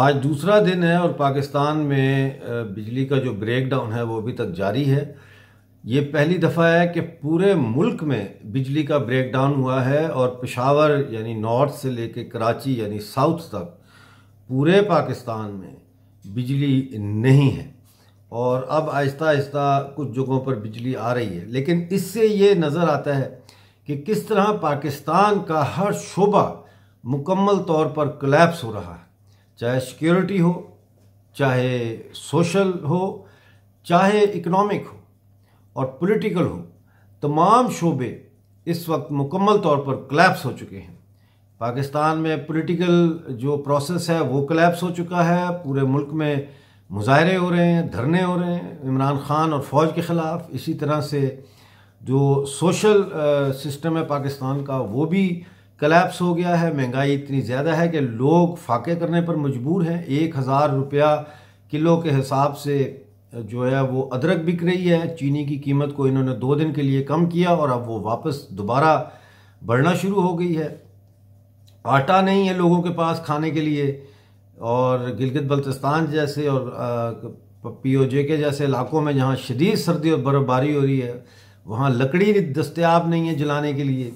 आज दूसरा दिन है और पाकिस्तान में बिजली का जो ब्रेकडाउन है वो अभी तक जारी है ये पहली दफ़ा है कि पूरे मुल्क में बिजली का ब्रेकडाउन हुआ है और पेशावर यानी नॉर्थ से लेके कराची यानी साउथ तक पूरे पाकिस्तान में बिजली नहीं है और अब आहिस्ता आहिस्ता कुछ जगहों पर बिजली आ रही है लेकिन इससे ये नज़र आता है कि किस तरह पाकिस्तान का हर शोबा मुकम्मल तौर पर कलेप्स हो रहा है चाहे सिक्योरिटी हो चाहे सोशल हो चाहे इकोनॉमिक हो और पॉलिटिकल हो तमाम शोबे इस वक्त मुकम्मल तौर पर क्लैप्स हो चुके हैं पाकिस्तान में पॉलिटिकल जो प्रोसेस है वो क्लैप्स हो चुका है पूरे मुल्क में मुजाहरे हो रहे हैं धरने हो रहे हैं इमरान ख़ान और फ़ौज के ख़िलाफ़ इसी तरह से जो सोशल सिस्टम है पाकिस्तान का वो भी कलेप्स हो गया है महंगाई इतनी ज़्यादा है कि लोग फाके करने पर मजबूर हैं एक हज़ार रुपया किलो के हिसाब से जो है वो अदरक बिक रही है चीनी की कीमत को इन्होंने दो दिन के लिए कम किया और अब वो वापस दोबारा बढ़ना शुरू हो गई है आटा नहीं है लोगों के पास खाने के लिए और गिलगित बल्तिस्तान जैसे और पी ओ जे के जैसे इलाकों में जहाँ शदीद सर्दी और बर्फ़बारी हो रही है वहाँ लकड़ी दस्तियाब नहीं है जलाने के लिए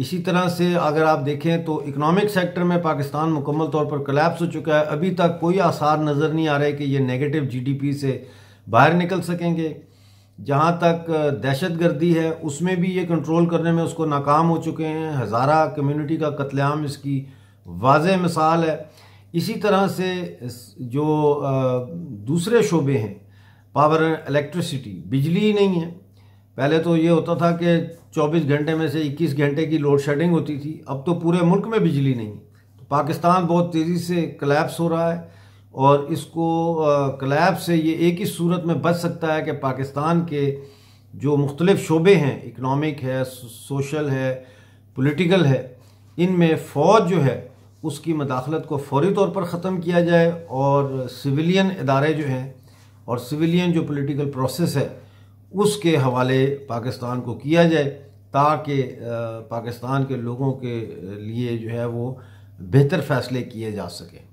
इसी तरह से अगर आप देखें तो इकनॉमिक सेक्टर में पाकिस्तान मुकम्मल तौर पर कलेप्स हो चुका है अभी तक कोई आसार नज़र नहीं आ रहे कि ये नेगेटिव जीडीपी से बाहर निकल सकेंगे जहाँ तक दहशत गर्दी है उसमें भी ये कंट्रोल करने में उसको नाकाम हो चुके हैं हज़ारा कम्यूनिटी का कत्लेम इसकी वाज मिसाल है इसी तरह से जो दूसरे शोबे हैं पावर एलेक्ट्रिसिटी बिजली ही नहीं है पहले तो ये होता था कि 24 घंटे में से 21 घंटे की लोड शेडिंग होती थी अब तो पूरे मुल्क में बिजली नहीं तो पाकिस्तान बहुत तेज़ी से कलेप्स हो रहा है और इसको कलेप्स से ये एक ही सूरत में बच सकता है कि पाकिस्तान के जो मुख्तलिफ शोबे हैं इकनॉमिक है सोशल है पोलिटिकल है इनमें फ़ौज जो है उसकी मदाखलत को फौरी तौर पर ख़त्म किया जाए और सिविलियन इदारे जो हैं और सिविलियन जो पोलिटिकल प्रोसेस है उसके हवाले पाकिस्तान को किया जाए ताकि पाकिस्तान के लोगों के लिए जो है वो बेहतर फैसले किए जा सकें